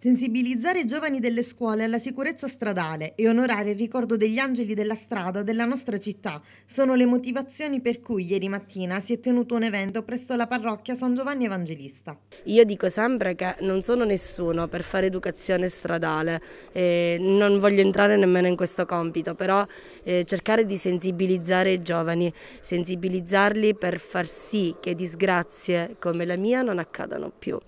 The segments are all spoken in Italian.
Sensibilizzare i giovani delle scuole alla sicurezza stradale e onorare il ricordo degli angeli della strada della nostra città sono le motivazioni per cui ieri mattina si è tenuto un evento presso la parrocchia San Giovanni Evangelista. Io dico sempre che non sono nessuno per fare educazione stradale, eh, non voglio entrare nemmeno in questo compito, però eh, cercare di sensibilizzare i giovani, sensibilizzarli per far sì che disgrazie come la mia non accadano più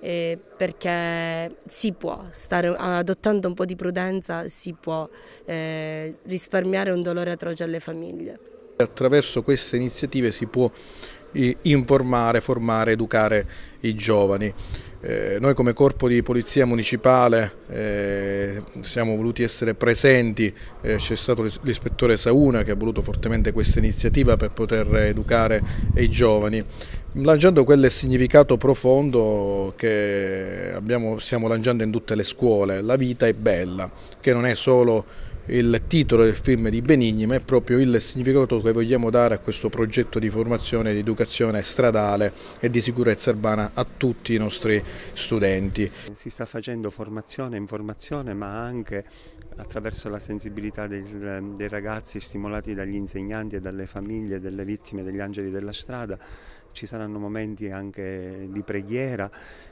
eh, perché si può, stare, adottando un po' di prudenza, si può eh, risparmiare un dolore atroce alle famiglie. Attraverso queste iniziative si può informare, formare, educare i giovani. Eh, noi come corpo di polizia municipale eh, siamo voluti essere presenti, eh, c'è stato l'ispettore Sauna che ha voluto fortemente questa iniziativa per poter educare i giovani Lanciando quel significato profondo che abbiamo, stiamo lanciando in tutte le scuole, La vita è bella, che non è solo il titolo del film di Benigni, ma è proprio il significato che vogliamo dare a questo progetto di formazione e di educazione stradale e di sicurezza urbana a tutti i nostri studenti. Si sta facendo formazione e informazione, ma anche attraverso la sensibilità del, dei ragazzi stimolati dagli insegnanti e dalle famiglie delle vittime degli angeli della strada ci saranno momenti anche di preghiera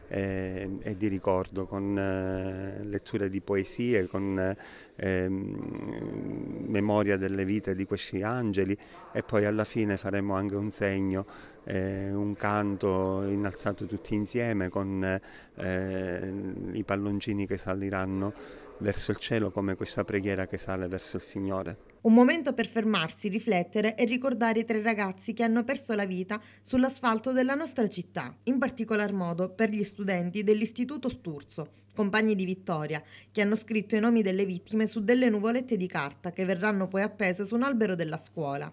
eh, e di ricordo con eh, letture di poesie, con eh, memoria delle vite di questi angeli e poi alla fine faremo anche un segno, eh, un canto innalzato tutti insieme con eh, i palloncini che saliranno verso il cielo come questa preghiera che sale verso il Signore. Un momento per fermarsi, riflettere e ricordare i tre ragazzi che hanno perso la vita sull'asfalto della nostra città, in particolar modo per gli studenti dell'Istituto Sturzo, compagni di Vittoria, che hanno scritto i nomi delle vittime su delle nuvolette di carta che verranno poi appese su un albero della scuola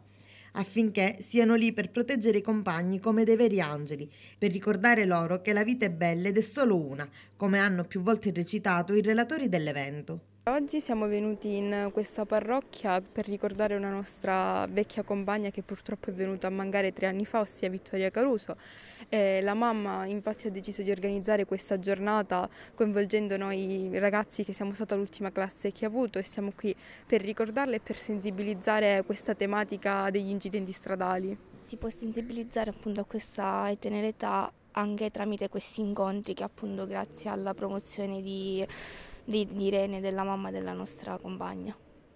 affinché siano lì per proteggere i compagni come dei veri angeli, per ricordare loro che la vita è bella ed è solo una, come hanno più volte recitato i relatori dell'evento. Oggi siamo venuti in questa parrocchia per ricordare una nostra vecchia compagna che purtroppo è venuta a mancare tre anni fa, ossia Vittoria Caruso. Eh, la mamma infatti ha deciso di organizzare questa giornata coinvolgendo noi ragazzi che siamo stata l'ultima classe che ha avuto e siamo qui per ricordarla e per sensibilizzare questa tematica degli incidenti stradali. Si può sensibilizzare appunto a questa tenera età anche tramite questi incontri che appunto grazie alla promozione di di, di Irene, della mamma della nostra compagna.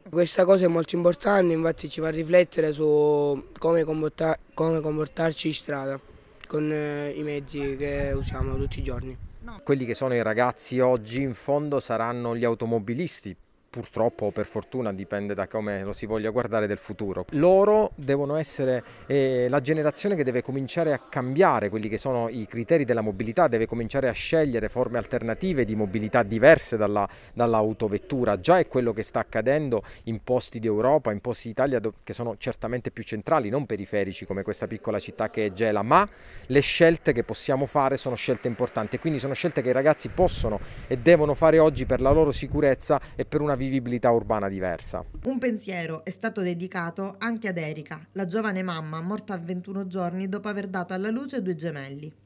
Questa cosa è molto importante, infatti ci fa riflettere su come, comportar come comportarci in strada con eh, i mezzi che usiamo tutti i giorni. Quelli che sono i ragazzi oggi in fondo saranno gli automobilisti, purtroppo o per fortuna dipende da come lo si voglia guardare del futuro. Loro devono essere eh, la generazione che deve cominciare a cambiare quelli che sono i criteri della mobilità, deve cominciare a scegliere forme alternative di mobilità diverse dalla, dall'autovettura. Già è quello che sta accadendo in posti di Europa, in posti d'Italia che sono certamente più centrali, non periferici come questa piccola città che è Gela, ma le scelte che possiamo fare sono scelte importanti e quindi sono scelte che i ragazzi possono e devono fare oggi per la loro sicurezza e per una vita vivibilità urbana diversa. Un pensiero è stato dedicato anche ad Erika, la giovane mamma morta a 21 giorni dopo aver dato alla luce due gemelli.